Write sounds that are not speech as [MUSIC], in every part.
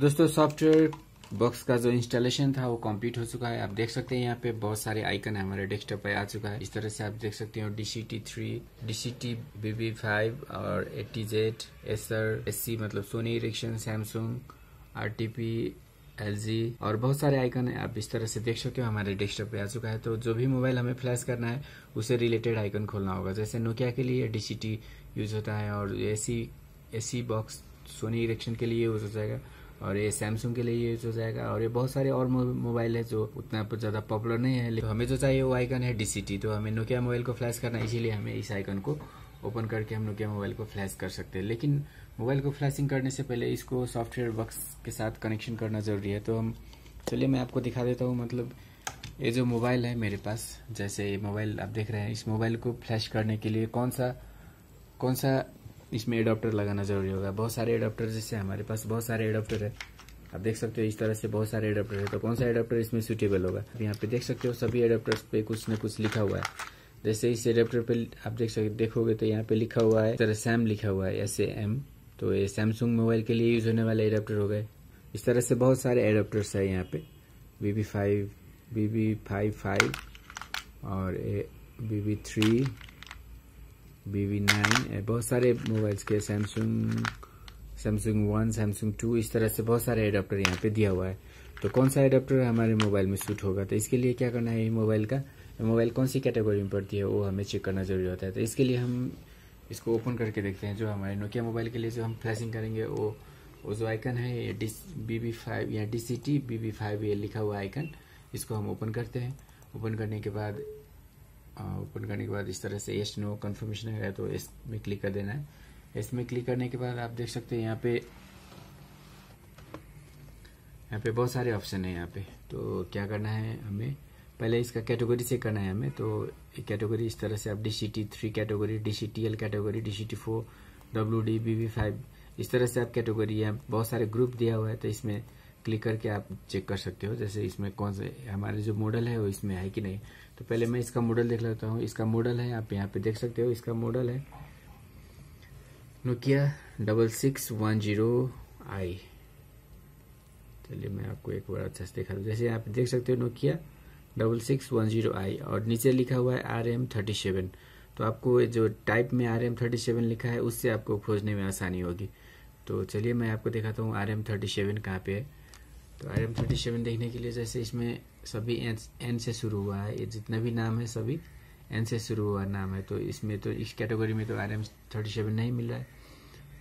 दोस्तों software box का जो इंस्टॉलेशन था वो कंप्लीट हो चुका है आप देख सकते हैं यहाँ पे बहुत सारे आइकन हमारे डेस्कटॉप पे आ चुका है इस तरह से आप देख सकते हो D C T three D C T B B five और एट्टी जेड एसर एस सी मतलब Sony Ericsson Samsung R T P L G और बहुत सारे आइकन है आप इस तरह से देख सकते हो हमारे डेस्कटॉप पे आ चुका है तो जो भी मोबाइल हमें फ्लैश करना है उसे रिलेटेड आइकन खोलना होगा जैसे नोकिया के लिए डी सी टी यूज होता है और A C A C box Sony Ericsson के लिए यूज हो जाएगा और ये सैमसंग के लिए यूज हो जाएगा और ये बहुत सारे और मोबाइल है जो उतना ज़्यादा पॉपुलर नहीं है तो हमें जो चाहिए वो आइकन है डी तो हमें नोकिया मोबाइल को फ्लैश करना इसीलिए हमें इस आइकन को ओपन करके हम नोकिया मोबाइल को फ्लैश कर सकते हैं लेकिन मोबाइल को फ्लैशिंग करने से पहले इसको सॉफ्टवेयर बक्स के साथ कनेक्शन करना ज़रूरी है तो हम चलिए मैं आपको दिखा देता हूँ मतलब ये जो मोबाइल है मेरे पास जैसे ये मोबाइल आप देख रहे हैं इस मोबाइल को फ्लैश करने के लिए कौन सा कौन सा इसमें एडाप्टर लगाना जरूरी होगा बहुत सारे एडाप्टर जैसे हमारे पास बहुत सारे एडाप्टर है आप देख सकते हो इस तरह से बहुत सारे एडाप्टर है तो कौन सा एडाप्टर इसमें सुटेबल होगा आप यहाँ पे देख सकते हो सभी एडोप्टर पे कुछ न कुछ लिखा हुआ है जैसे इस एडाप्टर पे आप देख सकते देखोगे तो यहाँ पे लिखा हुआ है तरह सैम लिखा हुआ है एस एम तो ये सैमसंग मोबाइल के लिए यूज होने वाले एडाप्टर हो गए इस तरह से बहुत सारे एडाप्टर्स है यहाँ पे BB five B B five five और A BB three B V nine बहुत सारे मोबाइल्स के Samsung Samsung one Samsung two इस तरह से बहुत सारे एडाप्टर यहाँ पे दिया हुआ है तो कौन सा एडाप्टर हमारे मोबाइल में सूट होगा तो इसके लिए क्या करना है मोबाइल का मोबाइल कौन सी कैटेगरी में पड़ती है वो हमें चेक करना जरूरी होता है तो इसके लिए हम इसको ओपन करके देखते हैं जो हमारे नोकिया मोबाइल के लिए जो हम फ्लैशिंग करेंगे वो वो जो आइकन है ये डी बी बी फाइव या D C T B B five ये लिखा हुआ आइकन इसको हम ओपन करते हैं ओपन करने के बाद ओपन करने के बाद इस तरह से एस नो कन्फर्मेशन गया तो एस में क्लिक कर देना है एस में क्लिक करने के बाद आप देख सकते हैं यहाँ पे यहाँ पे बहुत सारे ऑप्शन है यहाँ पे तो क्या करना है हमें पहले इसका कैटेगरी से करना है हमें तो कैटेगरी इस तरह से आप D C T three category D C T L category D C T four W D B V five इस तरह से आप कैटेगरी यहाँ बहुत सारे ग्रुप दिया हुआ है तो इसमें क्लिक करके आप चेक कर सकते हो जैसे इसमें कौन से हमारे जो मॉडल है वो इसमें है कि नहीं तो पहले मैं इसका मॉडल देख लेता हूँ इसका मॉडल है आप यहाँ पे देख सकते हो इसका मॉडल है Nokia double six one zero I चलिए मैं आपको एक बार अच्छा से दिखा दूँ जैसे यहाँ पे देख सकते हो Nokia double six one zero I और नीचे लिखा हुआ है आर एम थर्टी सेवन तो आपको जो टाइप में आर एम थर्टी सेवन लिखा है उससे आपको खोजने में आसानी होगी तो चलिए मैं आपको दिखाता हूँ आर एम थर्टी सेवन कहाँ पे है तो आई एम थर्टी सेवन देखने के लिए जैसे इसमें सभी एन से शुरू हुआ है ये जितना भी नाम है सभी एन से शुरू हुआ नाम है तो इसमें तो इस कैटेगरी में तो आर एम थर्टी सेवन नहीं मिल रहा है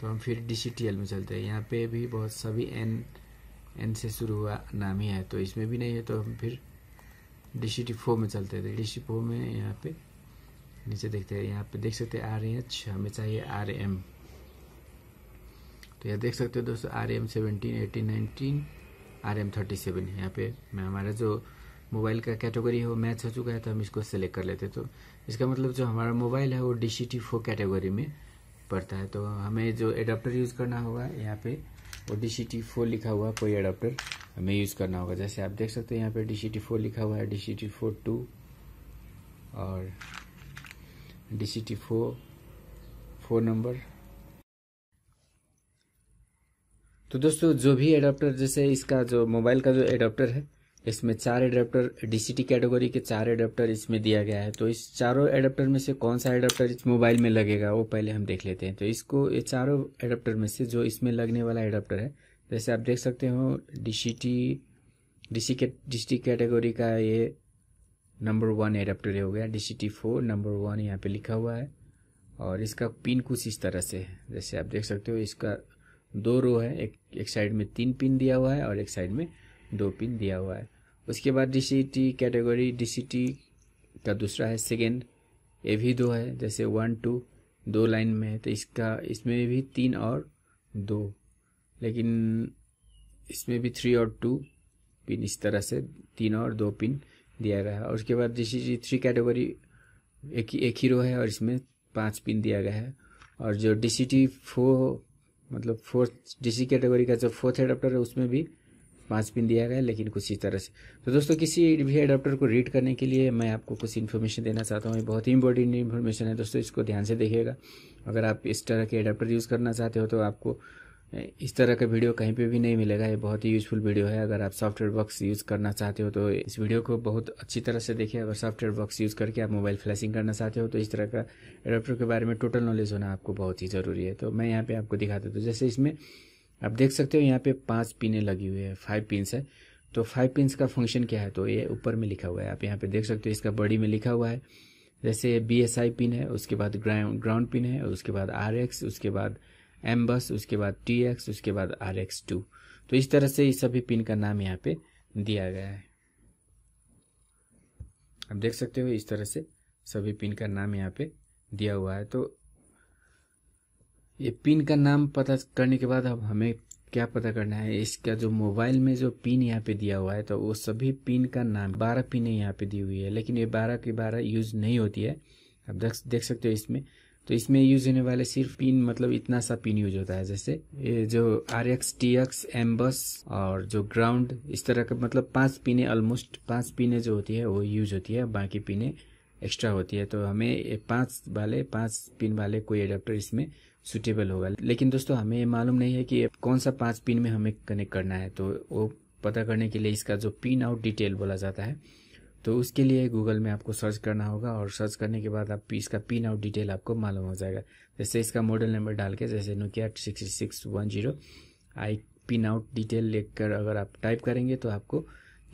तो हम फिर डी सी टी एल में चलते हैं यहाँ पे भी बहुत सभी एन एन से शुरू हुआ नाम ही है तो इसमें भी नहीं है तो हम फिर डी सी टी फोर में चलते हैं डी सी फोर में यहाँ पे नीचे देखते हैं यहाँ पे देख सकते हैं आर एच हमें चाहिए आर एम तो यहाँ देख सकते हो दोस्तों R M seventeen eighteen nineteen R M thirty seven है यहाँ पे मैं हमारा जो मोबाइल का कैटेगरी है वो मैच हो चुका है तो हम इसको सेलेक्ट कर लेते तो इसका मतलब जो हमारा मोबाइल है वो D C T four category में पड़ता है तो हमें जो एडाप्टर यूज़ करना होगा यहाँ पे वो डी सी टी फोर लिखा हुआ कोई एडाप्टर हमें यूज़ करना होगा जैसे आप देख सकते हैं यहाँ पे डी सी टी फोर लिखा हुआ है D C T four two और D C T four four number तो दोस्तों जो भी एडाप्टर जैसे इसका जो मोबाइल का जो एडाप्टर है इसमें चार एडाप्टर डीसीटी कैटेगरी के चार एडाप्टर इसमें दिया गया है तो इस चारों एडाप्टर में से कौन सा एडाप्टर इस मोबाइल में लगेगा वो पहले हम देख लेते हैं तो इसको ये चारों एडाप्टर में से जो इसमें लगने वाला एडाप्टर है जैसे आप देख सकते हो डी सी टी कैटेगरी का ये नंबर वन एडाप्टर हो गया D C T four number one यहाँ पर लिखा हुआ है और इसका पिन कुछ इस तरह से है जैसे आप देख सकते हो इसका दो रो है एक एक साइड में तीन पिन दिया हुआ है और एक साइड में दो पिन दिया हुआ है उसके बाद डी कैटेगरी डी का दूसरा है सेकेंड ये भी दो है जैसे वन टू दो लाइन में है तो इसका इसमें भी तीन और दो लेकिन इसमें भी थ्री और टू पिन इस तरह से तीन और दो पिन दिया गया है और उसके बाद डी थ्री कैटेगरी एक ही एक ही रो है और इसमें पाँच पिन दिया गया है और जो डी सी टी फोर मतलब फोर्थ डीसी कैटेगरी का जो फोर्थ एडाप्टर है उसमें भी पाँच पिन दिया गया है लेकिन कुछ इस तरह से तो दोस्तों किसी भी एडाप्टर को रीड करने के लिए मैं आपको कुछ इन्फॉर्मेशन देना चाहता हूँ ये बहुत ही इंपॉर्टेंट इन्फॉर्मेशन है दोस्तों इसको ध्यान से देखिएगा अगर आप इस तरह के एडाप्टर यूज़ करना चाहते हो तो आपको इस तरह का वीडियो कहीं पे भी नहीं मिलेगा ये बहुत ही यूजफुल वीडियो है अगर आप सॉफ्टवेयर बॉक्स यूज़ करना चाहते हो तो इस वीडियो को बहुत अच्छी तरह से देखिए अगर सॉफ्टवेयर बॉक्स यूज़ करके आप मोबाइल फ्लैशिंग करना चाहते हो तो इस तरह का एडाप्टर के बारे में टोटल नॉलेज होना आपको बहुत ही ज़रूरी है तो मैं यहाँ पर आपको दिखा देता हूँ तो जैसे इसमें आप देख सकते हो यहाँ पर पाँच पिने लगी हुई है फाइव पिनस है तो फाइव पिनस का फंक्शन क्या है तो ये ऊपर में लिखा हुआ है आप यहाँ पर देख सकते हो इसका बॉडी में लिखा हुआ है जैसे बी एस आई पिन है उसके बाद ग्राउंड ग्राउंड पिन है उसके बाद आर एक्स उसके बाद एम बस उसके बाद टी एक्स उसके बाद आर एक्स टू तो इस तरह से सभी पिन का नाम यहाँ पे दिया गया है आप देख सकते हो इस तरह से सभी पिन का नाम यहाँ पे दिया हुआ है तो ये पिन का नाम पता करने के बाद अब हमें क्या पता करना है इसका जो मोबाइल में जो पिन यहाँ पे दिया हुआ है तो वो सभी पिन का नाम बारह पिन यहाँ पे दी हुई है लेकिन ये बारह की बारह यूज नहीं होती है आप देख सकते हो इसमें तो इसमें यूज होने वाले सिर्फ पिन मतलब इतना सा पिन यूज होता है जैसे ये जो आर एक्स टी एक्स एम्बस और जो ग्राउंड इस तरह का मतलब पांच पिने ऑलमोस्ट पांच पिने जो होती है वो यूज होती है बाकी पिने एक्स्ट्रा होती है तो हमें पांच वाले पांच पिन वाले कोई एडाप्टर इसमें सुटेबल होगा लेकिन दोस्तों हमें मालूम नहीं है कि कौन सा पांच पिन में हमें कनेक्ट करना है तो वो पता करने के लिए इसका जो पिन आउट डिटेल बोला जाता है तो उसके लिए गूगल में आपको सर्च करना होगा और सर्च करने के बाद आप इसका पिन आउट डिटेल आपको मालूम हो जाएगा जैसे इसका मॉडल नंबर डाल के जैसे Nokia six six one zero I pin out detail लेकर अगर आप टाइप करेंगे तो आपको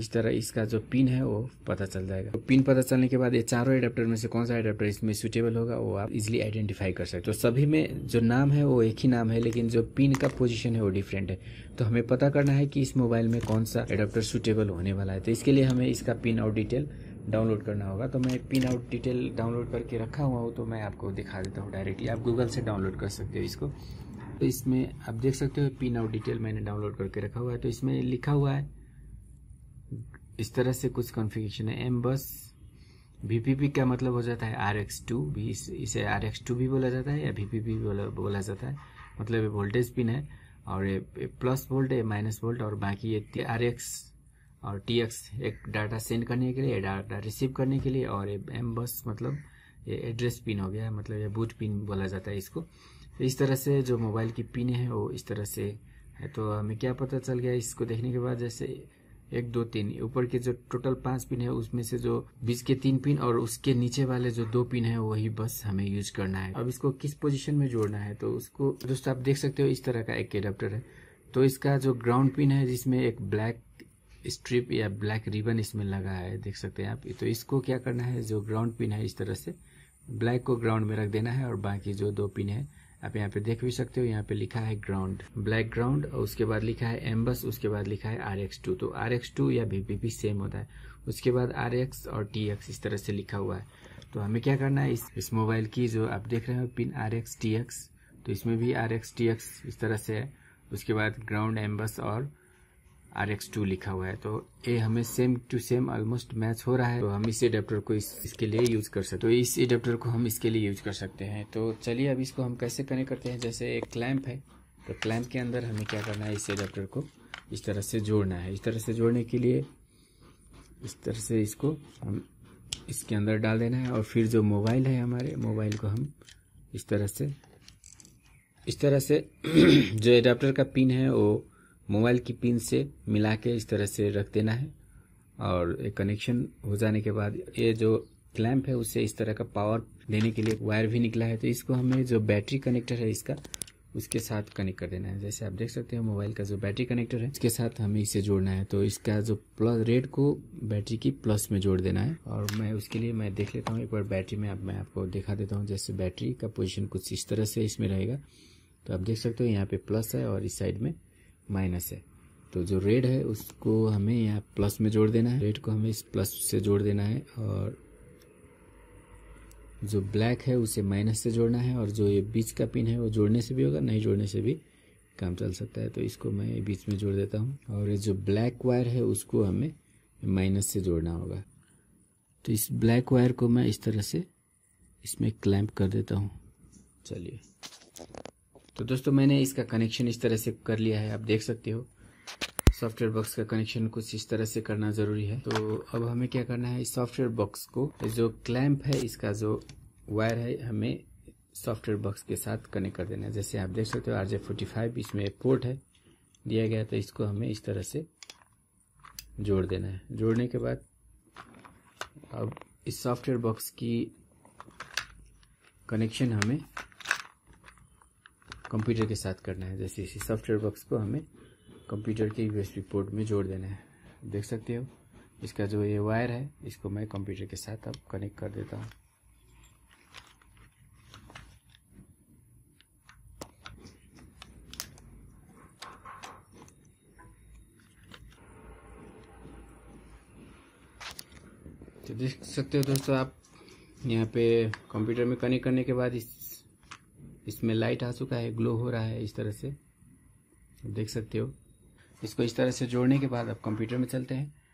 इस तरह इसका जो पिन है वो पता चल जाएगा तो पिन पता चलने के बाद ये चारों एडेप्टर में से कौन सा एडाप्टर इसमें सुटेबल होगा वो आप इजिली आइडेंटिफाई कर सकते हो तो सभी में जो नाम है वो एक ही नाम है लेकिन जो पिन का पोजीशन है वो डिफरेंट है तो हमें पता करना है कि इस मोबाइल में कौन सा एडाप्टर सूटेबल होने वाला है तो इसके लिए हमें इसका पिन आउट डिटेल डाउनलोड करना होगा तो मैं पिन आउट डिटेल डाउनलोड करके रखा हुआ हूँ तो मैं आपको दिखा देता हूँ डायरेक्टली आप गूगल से डाउनलोड कर सकते हो इसको तो इसमें आप देख सकते हो पिन आउट डिटेल मैंने डाउनलोड करके रखा हुआ है तो इसमें लिखा हुआ है इस तरह से कुछ कॉन्फ़िगरेशन है एम बस वी का मतलब हो जाता है आर एक्स टू भी इस, इसे आर एक्स टू भी बोला जाता है या वी भी बोला बोला जाता है मतलब ये वोल्टेज पिन है और ये प्लस वोल्ट है माइनस वोल्ट और बाकी ये आर एक्स और टी एक्स एक डाटा सेंड करने के लिए डाटा रिसीव करने के लिए और ये एम बस मतलब ये एड्रेस पिन हो गया मतलब ये बूट पिन बोला जाता है इसको तो इस तरह से जो मोबाइल की पिन है वो इस तरह से है तो हमें क्या पता चल गया इसको देखने के बाद जैसे एक दो तीन ऊपर के जो टोटल पांच पिन है उसमें से जो बीच के तीन पिन और उसके नीचे वाले जो दो पिन है वही बस हमें यूज करना है अब इसको किस पोजीशन में जोड़ना है तो उसको दोस्तों आप देख सकते हो इस तरह का एक एडाप्टर है तो इसका जो ग्राउंड पिन है जिसमें एक ब्लैक स्ट्रिप या ब्लैक रिबन इसमें लगा है देख सकते हैं आप तो इसको क्या करना है जो ग्राउंड पिन है इस तरह से ब्लैक को ग्राउंड में रख देना है और बाकी जो दो पिन है आप यहाँ पे देख भी सकते हो यहाँ पे लिखा है ग्राउंड ब्लैक ग्राउंड और उसके बाद लिखा है एम्बस उसके बाद लिखा है आर एक्स टू तो आर एक्स टू या वी सेम होता है उसके बाद आर एक्स और टी एक्स इस तरह से लिखा हुआ है तो हमें क्या करना है इस, इस मोबाइल की जो आप देख रहे हो pin R X T X तो इसमें भी आर एक्स टी एक्स इस तरह से है उसके बाद ग्राउंड एम्बस और आर एक्स टू लिखा हुआ है तो ये हमें same to same almost match हो रहा है तो हम इस एडेप्टर को इस, इसके लिए यूज कर सकते तो इस एडेप्टर को हम इसके लिए यूज कर सकते हैं तो चलिए अब इसको हम कैसे कनेक्ट करते हैं जैसे एक क्लैम्प है तो क्लैम्प के अंदर हमें क्या करना है इस एडेप्टर को इस तरह से जोड़ना है इस तरह से जोड़ने के लिए इस तरह से इसको हम इसके अंदर डाल देना है और फिर जो मोबाइल है हमारे मोबाइल को हम इस तरह से इस तरह से [CLEARS THROAT] जो एडाप्टर का पिन है वो मोबाइल की पिन से मिला के इस तरह से रख देना है और एक कनेक्शन हो जाने के बाद ये जो क्लैम्प है उससे इस तरह का पावर देने के लिए वायर भी निकला है तो इसको हमें जो बैटरी कनेक्टर है इसका उसके साथ कनेक्ट कर देना है जैसे आप देख सकते हैं मोबाइल का जो बैटरी कनेक्टर है इसके साथ हमें इसे जोड़ना है तो इसका जो प्लस रेड को बैटरी की प्लस में जोड़ देना है और मैं उसके लिए मैं देख लेता हूँ एक बार बैटरी में अब आप, मैं आपको दिखा देता हूँ जैसे बैटरी का पोजिशन कुछ इस तरह से इसमें रहेगा तो आप देख सकते हो यहाँ पे प्लस है और इस साइड में माइनस है तो जो रेड है उसको हमें यहाँ प्लस में जोड़ देना है रेड को हमें इस प्लस से जोड़ देना है और जो ब्लैक है उसे माइनस से जोड़ना है और जो ये बीच का पिन है वो जोड़ने से भी होगा नहीं जोड़ने से भी काम चल सकता है तो इसको मैं बीच में जोड़ देता हूँ और ये जो ब्लैक वायर है उसको हमें माइनस से जोड़ना होगा तो इस ब्लैक वायर को मैं इस तरह से इसमें क्लैंप कर देता हूँ चलिए तो दोस्तों मैंने इसका कनेक्शन इस तरह से कर लिया है आप देख सकते हो सॉफ्टवेयर बॉक्स का कनेक्शन कुछ इस तरह से करना ज़रूरी है तो अब हमें क्या करना है इस सॉफ्टवेयर बॉक्स को जो क्लैम्प है इसका जो वायर है हमें सॉफ्टवेयर बॉक्स के साथ कनेक्ट कर देना है जैसे आप देख सकते हो आर जे फोर्टी फाइव इसमें पोर्ट है दिया गया तो इसको हमें इस तरह से जोड़ देना है जोड़ने के बाद अब इस सॉफ्टवेयर बॉक्स की कनेक्शन हमें कंप्यूटर के साथ करना है जैसे इसी सॉफ्टवेयर बॉक्स को हमें कंप्यूटर के यूएसबी पोर्ट में जोड़ देना है देख सकते हो इसका जो ये वायर है इसको मैं कंप्यूटर के साथ अब कनेक्ट कर देता हूँ तो देख सकते हो दोस्तों आप यहाँ पे कंप्यूटर में कनेक्ट करने के बाद इस इसमें लाइट आ चुका है ग्लो हो रहा है इस तरह से देख सकते हो इसको इस तरह से जोड़ने के बाद अब कंप्यूटर में चलते हैं